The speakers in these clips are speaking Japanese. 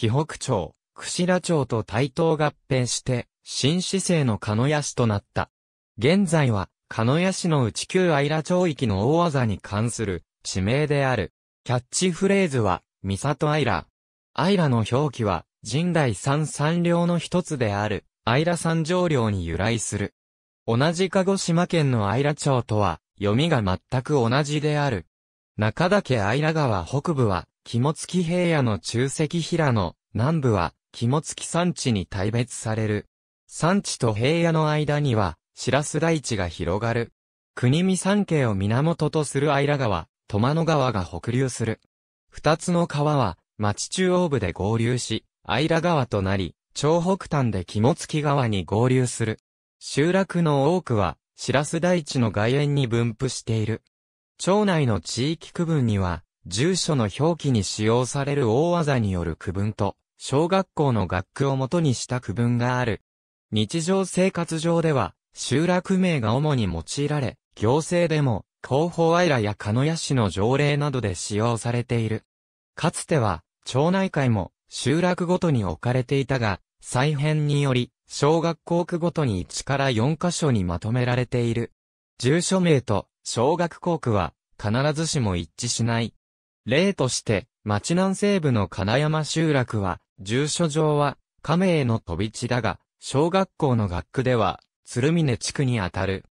紀北町、串良町と対等合併して、新市政の鹿屋市となった。現在は、鹿屋市の内旧愛良町域の大技に関する地名である。キャッチフレーズは、三里愛良。愛良の表記は、神代三三両の一つである、愛良三条両に由来する。同じ鹿児島県の愛良町とは、読みが全く同じである。中岳愛良川北部は、肝付平野の中石平野、南部は、肝付山地に大別される。山地と平野の間には、白洲台地が広がる。国見山系を源とする愛良川、苫野川が北流する。二つの川は、町中央部で合流し、愛良川となり、超北端で肝付川に合流する。集落の多くは、白洲台地の外縁に分布している。町内の地域区分には、住所の表記に使用される大技による区分と、小学校の学区を元にした区分がある。日常生活上では、集落名が主に用いられ、行政でも、広報アイラや鹿屋市の条例などで使用されている。かつては、町内会も、集落ごとに置かれていたが、再編により、小学校区ごとに1から4箇所にまとめられている。住所名と小学校区は必ずしも一致しない例として、町南西部の金山集落は、住所上は、亀への飛び地だが、小学校の学区では、鶴峰地区にあたる。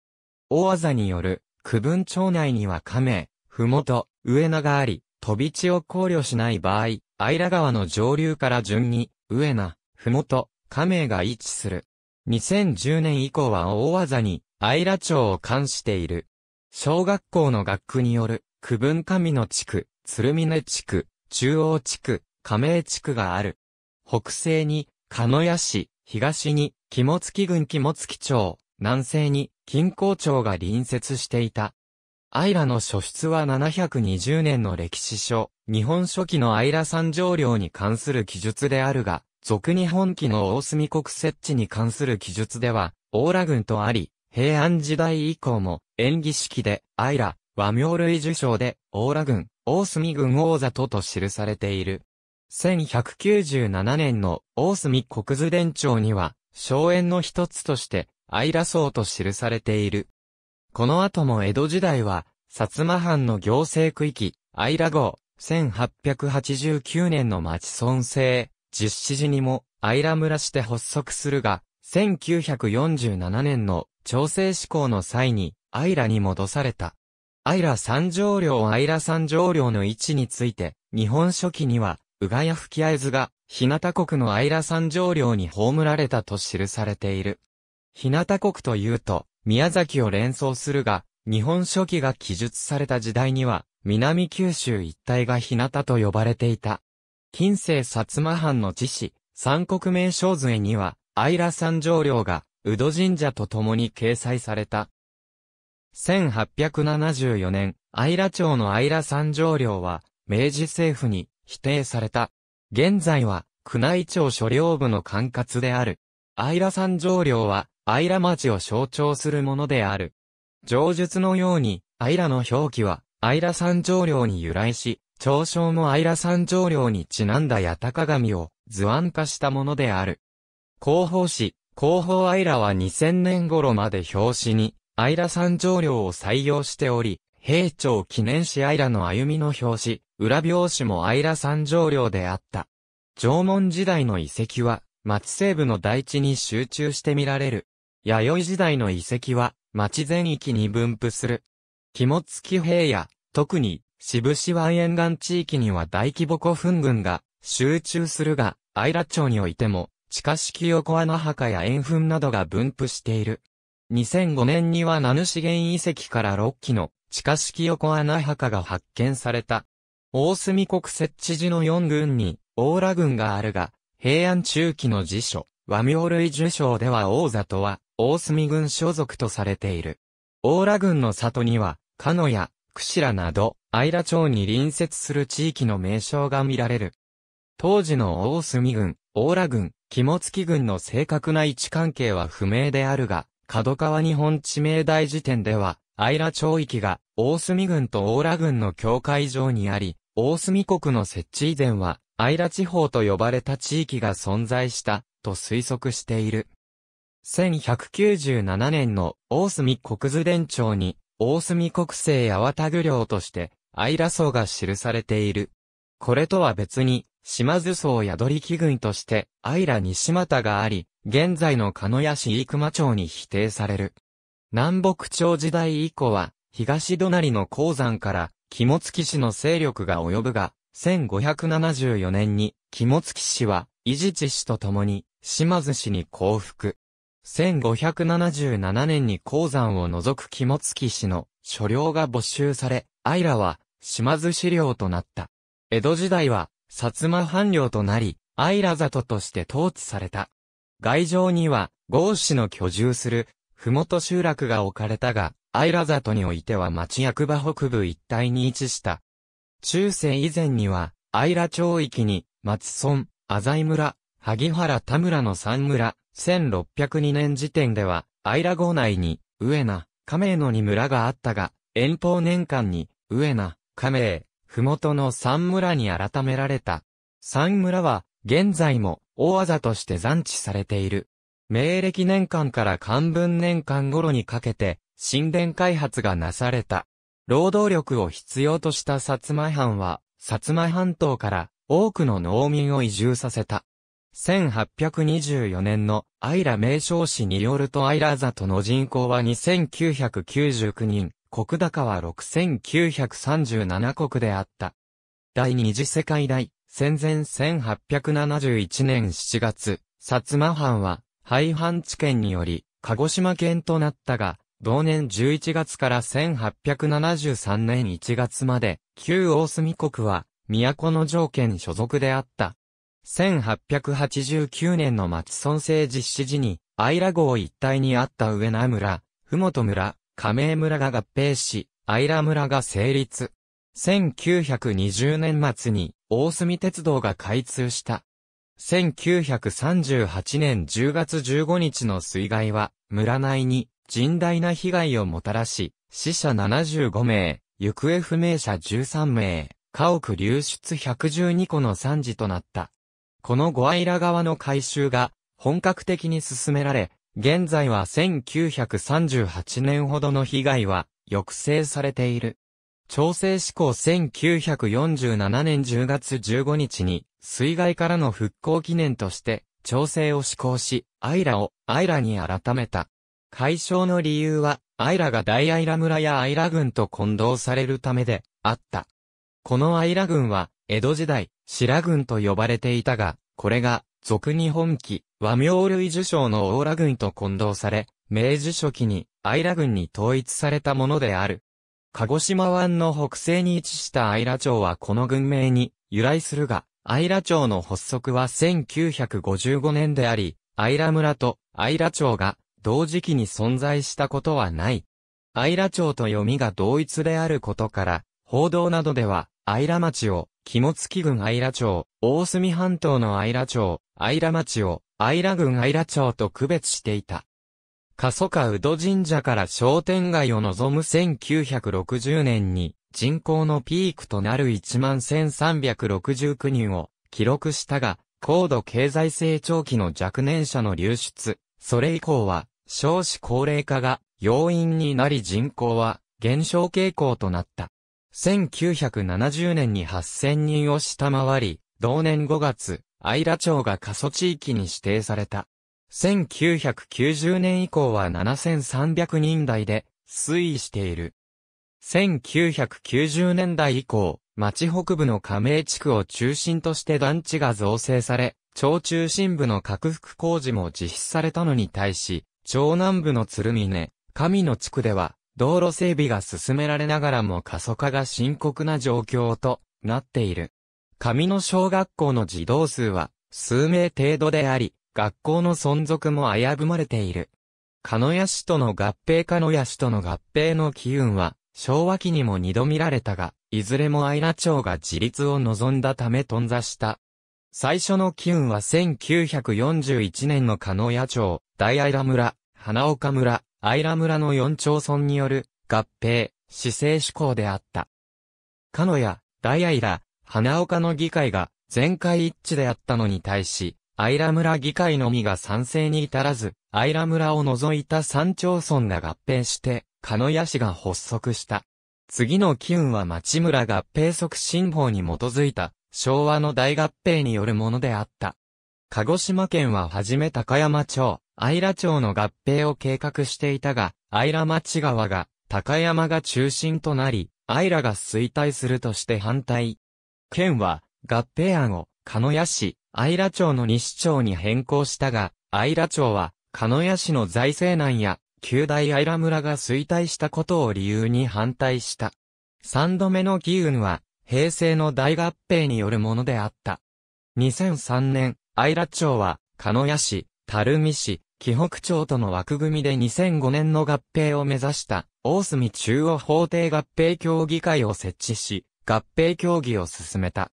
大技による、区分町内には亀、ふもと、上名があり、飛び地を考慮しない場合、愛良川の上流から順に、上名、ふもと、亀が位置する。2010年以降は大技に、愛良町を冠している。小学校の学区による、区分神の地区、鶴峰地区、中央地区、加盟地区がある。北西に、鹿屋市、東に、肝付郡肝付町、南西に、金光町が隣接していた。アイラの書出は720年の歴史書、日本初期のアイラ三条領に関する記述であるが、俗日本紀の大隅国設置に関する記述では、オーラ軍とあり、平安時代以降も、演技式で、アイラ、和名類受賞で、オーラ軍、大隅郡王座とと記されている。1197年の大隅国図伝承には、荘園の一つとして、アイラ荘と記されている。この後も江戸時代は、薩摩藩の行政区域、アイラ号、1889年の町村制、実施時にも、アイラ村して発足するが、1947年の調整施行の際に、アイラに戻された。アイラ三条領アイラ三条領の位置について、日本書紀には、うがや吹き合図が、日向国のアイラ三条領に葬られたと記されている。日向国というと、宮崎を連想するが、日本書紀が記述された時代には、南九州一帯が日向と呼ばれていた。近世薩摩藩の地史、三国名称図絵には、アイラ三条領が、宇戸神社と共に掲載された。1874年、アイラ町のアイラ三条領は、明治政府に否定された。現在は、宮内庁所領部の管轄である。アイラ三条領は、アイラ町を象徴するものである。上述のように、アイラの表記は、アイラ三条領に由来し、長称もアイラ三条領にちなんだ八鷹神を図案化したものである。広報誌、広報アイラは2000年頃まで表紙にアイラ三条領を採用しており、平長記念しアイラの歩みの表紙、裏表紙もアイラ三条領であった。縄文時代の遺跡は、町西部の大地に集中して見られる。弥生時代の遺跡は、町全域に分布する。肝付平野、特に、渋市湾沿岸地域には大規模古墳群が集中するが、アイラ町においても、地下式横穴墓や円墳などが分布している。2005年には名主源遺跡から6基の地下式横穴墓が発見された。大隅国設置時の4軍に、オーラ軍があるが、平安中期の辞書、和名類受賞では王座とは、大隅軍所属とされている。オーラ軍の里には、カノや、クシラなど、愛良町に隣接する地域の名称が見られる。当時の大隅軍、オーラ軍、肝付軍の正確な位置関係は不明であるが、角川日本地名大辞典では、イラ町域が、大隅郡と大羅郡の境界上にあり、大隅国の設置以前は、イラ地方と呼ばれた地域が存在した、と推測している。1197年の大隅国図伝帳に、大隅国政八幡漁領として、イラ荘が記されている。これとは別に、島津荘宿り木群として、アイラ西又があり、現在の鹿屋市飯熊町に否定される。南北朝時代以降は、東隣の鉱山から、肝付市の勢力が及ぶが、1574年に、肝付市は、伊地知市と共に、島津市に降伏。1577年に鉱山を除く肝付市の所領が没収され、アイラは島津資料となった。江戸時代は、薩摩藩領となり、愛良里として統治された。外城には、豪氏の居住する、ふもと集落が置かれたが、愛良里においては町役場北部一帯に位置した。中世以前には、イ良町域に、松村、浅井村、萩原田村の三村、1602年時点では、イ良号内に、上名、亀野に村があったが、遠方年間に、上名、亀麓の三村に改められた。三村は、現在も、大技として残地されている。明暦年間から漢文年間頃にかけて、神殿開発がなされた。労働力を必要とした薩摩藩は、薩摩半島から多くの農民を移住させた。1824年のアイラ名称誌によるとアイラ里の人口は2999人、国高は6937国であった。第二次世界大戦前1871年7月、薩摩藩は、廃藩置県により、鹿児島県となったが、同年11月から1873年1月まで、旧大隅国は、都の条件所属であった。1889年の町村政実施時に、アイラ号一帯にあった上名村、ふもと村、亀井村が合併し、アイラ村が成立。1920年末に大隅鉄道が開通した。1938年10月15日の水害は、村内に甚大な被害をもたらし、死者75名、行方不明者13名、家屋流出112個の惨事となった。このゴアイラ川の改修が本格的に進められ、現在は1938年ほどの被害は抑制されている。調整施行1947年10月15日に水害からの復興記念として調整を施行し、アイラをアイラに改めた。解消の理由は、アイラが大アイラ村やアイラ軍と混同されるためであった。このアイラ軍は、江戸時代、白軍と呼ばれていたが、これが俗日本記和明類受賞のオーラ軍と混同され、明治初期にアイラ軍に統一されたものである。鹿児島湾の北西に位置したアイラ町はこの軍名に由来するが、アイラ町の発足は1955年であり、アイラ村とアイラ町が同時期に存在したことはない。アイラ町と読みが同一であることから、報道などでは、アイラ町を、肝付郡イラ町、大隅半島のアイラ町、アイラ町を、アイラ郡イラ町と区別していた。過疎化宇都神社から商店街を望む1960年に、人口のピークとなる11,369人を記録したが、高度経済成長期の若年者の流出、それ以降は少子高齢化が要因になり人口は減少傾向となった。1970年に8000人を下回り、同年5月、愛良町が過疎地域に指定された。1990年以降は7300人台で推移している。1990年代以降、町北部の加盟地区を中心として団地が造成され、町中心部の拡幅工事も実施されたのに対し、町南部の鶴峰、神野地区では、道路整備が進められながらも過疎化が深刻な状況となっている。上野小学校の児童数は数名程度であり、学校の存続も危ぶまれている。鹿屋市との合併鹿屋市との合併の機運は、昭和期にも二度見られたが、いずれも愛良町が自立を望んだため頓挫した。最初の機運は1941年の鹿屋町、大愛良村、花岡村、アイラ村の四町村による合併、市政志向であった。ノヤ、ダ大アイラ、花岡の議会が全会一致であったのに対し、アイラ村議会のみが賛成に至らず、アイラ村を除いた三町村が合併して、鹿屋市が発足した。次の機運は町村合併促進法に基づいた昭和の大合併によるものであった。鹿児島県ははじめ高山町、アイラ町の合併を計画していたが、アイラ町川が、高山が中心となり、アイラが衰退するとして反対。県は、合併案を、鹿屋市、アイラ町の西町に変更したが、アイラ町は、鹿屋市の財政難や、旧大アイラ村が衰退したことを理由に反対した。三度目の議運は、平成の大合併によるものであった。2003年、アイラ町は、鹿屋市、垂水市、紀北町との枠組みで2005年の合併を目指した、大隅中央法廷合併協議会を設置し、合併協議を進めた。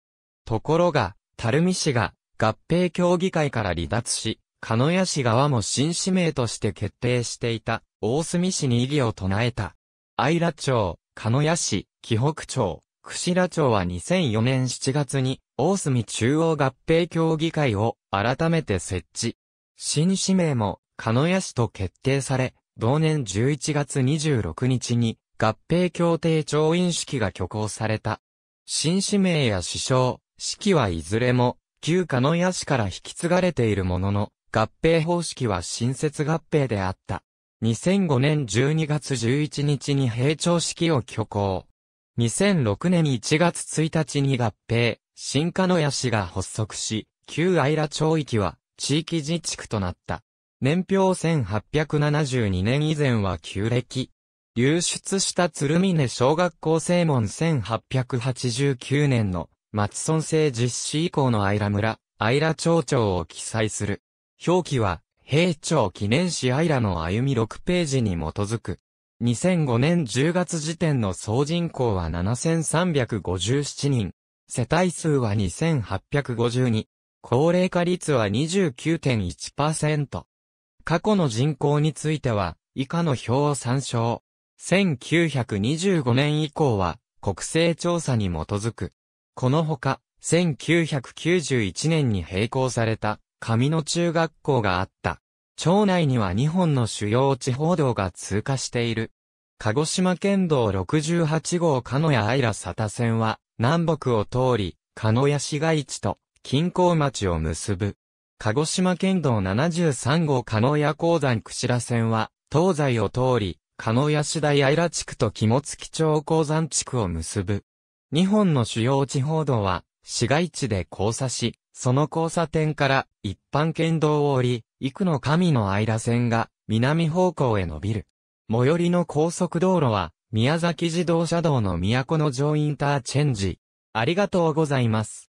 ところが、垂水市が合併協議会から離脱し、鹿屋市側も新指名として決定していた、大隅市に異議を唱えた。愛良町、鹿屋市、紀北町、串良町は2004年7月に、大隅中央合併協議会を改めて設置。新氏名も、鹿屋氏と決定され、同年11月26日に、合併協定調印式が挙行された。新氏名や師匠、式はいずれも、旧鹿屋氏から引き継がれているものの、合併方式は新設合併であった。2005年12月11日に閉庁式を挙行。2006年1月1日に合併、新鹿屋氏が発足し、旧愛良町域は地域自治区となった。年表1872年以前は旧暦。流出した鶴峰小学校正門1889年の松村制実施以降のアイラ村、アイラ町長を記載する。表記は、平町記念誌イラの歩み6ページに基づく。2005年10月時点の総人口は7357人。世帯数は2852。高齢化率は29.1%。過去の人口については、以下の表を参照。1925年以降は、国勢調査に基づく。このほか、1991年に並行された、上野中学校があった。町内には2本の主要地方道が通過している。鹿児島県道68号鹿屋アイラ佐田線は、南北を通り、鹿屋市街地と近郊町を結ぶ。鹿児島県道73号加納屋鉱山串良線は、東西を通り、加納屋市大愛地区と肝付町鉱山地区を結ぶ。日本の主要地方道は、市街地で交差し、その交差点から一般県道を降り、幾の神の間線が南方向へ伸びる。最寄りの高速道路は、宮崎自動車道の都の上インターチェンジ。ありがとうございます。